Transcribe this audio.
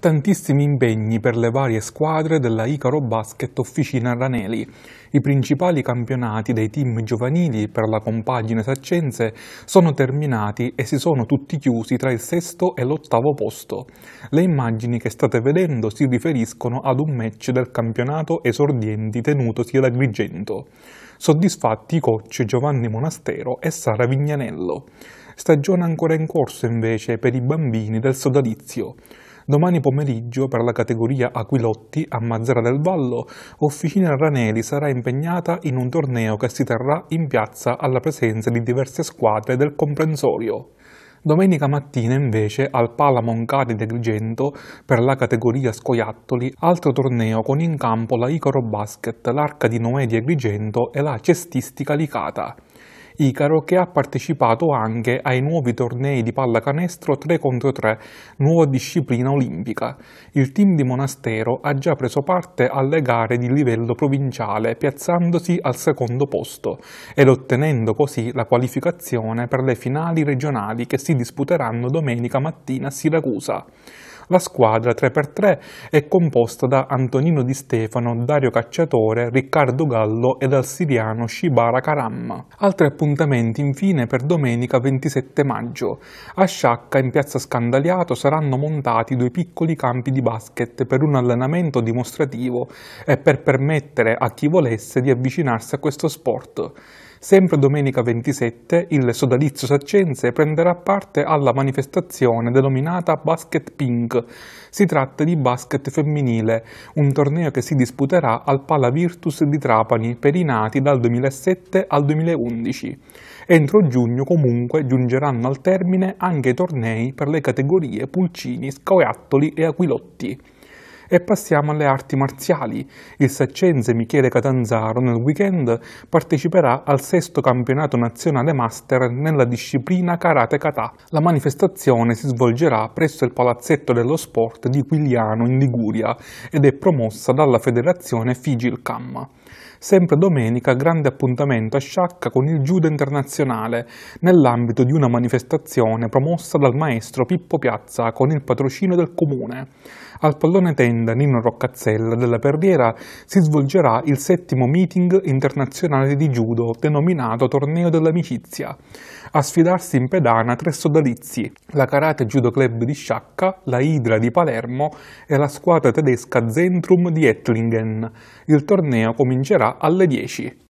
tantissimi impegni per le varie squadre della Icaro Basket Officina Raneli. I principali campionati dei team giovanili per la compagine saccense sono terminati e si sono tutti chiusi tra il sesto e l'ottavo posto. Le immagini che state vedendo si riferiscono ad un match del campionato esordienti tenutosi ad Agrigento. Soddisfatti i coach Giovanni Monastero e Sara Vignanello. Stagione ancora in corso invece per i bambini del sodalizio. Domani pomeriggio per la categoria Aquilotti a Mazzara del Vallo, Officina Ranelli sarà impegnata in un torneo che si terrà in piazza alla presenza di diverse squadre del comprensorio. Domenica mattina invece al Pala Moncari di Agrigento per la categoria Scoiattoli, altro torneo con in campo la Icaro Basket, l'Arca di Noè di Agrigento e la Cestistica Licata. Icaro che ha partecipato anche ai nuovi tornei di pallacanestro 3 contro 3, nuova disciplina olimpica. Il team di Monastero ha già preso parte alle gare di livello provinciale, piazzandosi al secondo posto ed ottenendo così la qualificazione per le finali regionali che si disputeranno domenica mattina a Siracusa. La squadra 3x3 è composta da Antonino Di Stefano, Dario Cacciatore, Riccardo Gallo ed al siriano Shibara Karam. Altri appuntamenti infine per domenica 27 maggio. A Sciacca, in piazza Scandaliato, saranno montati due piccoli campi di basket per un allenamento dimostrativo e per permettere a chi volesse di avvicinarsi a questo sport. Sempre domenica 27 il sodalizio saccense prenderà parte alla manifestazione denominata Basket Pink. Si tratta di basket femminile, un torneo che si disputerà al Pala Virtus di Trapani per i nati dal 2007 al 2011. Entro giugno comunque giungeranno al termine anche i tornei per le categorie Pulcini, Scoiattoli e Aquilotti. E passiamo alle arti marziali. Il saccense Michele Catanzaro nel weekend parteciperà al sesto campionato nazionale master nella disciplina Karate Kata. La manifestazione si svolgerà presso il Palazzetto dello Sport di Quigliano in Liguria ed è promossa dalla federazione Figilcam. Sempre domenica, grande appuntamento a Sciacca con il Judo internazionale, nell'ambito di una manifestazione promossa dal maestro Pippo Piazza con il patrocino del comune. Al pallone tenda Nino Roccazzella della Perdiera si svolgerà il settimo meeting internazionale di judo, denominato Torneo dell'Amicizia. A sfidarsi in pedana tre sodalizi, la Karate Judo Club di Sciacca, la Idra di Palermo e la squadra tedesca Zentrum di Ettlingen. Il torneo comincia comincerà alle 10.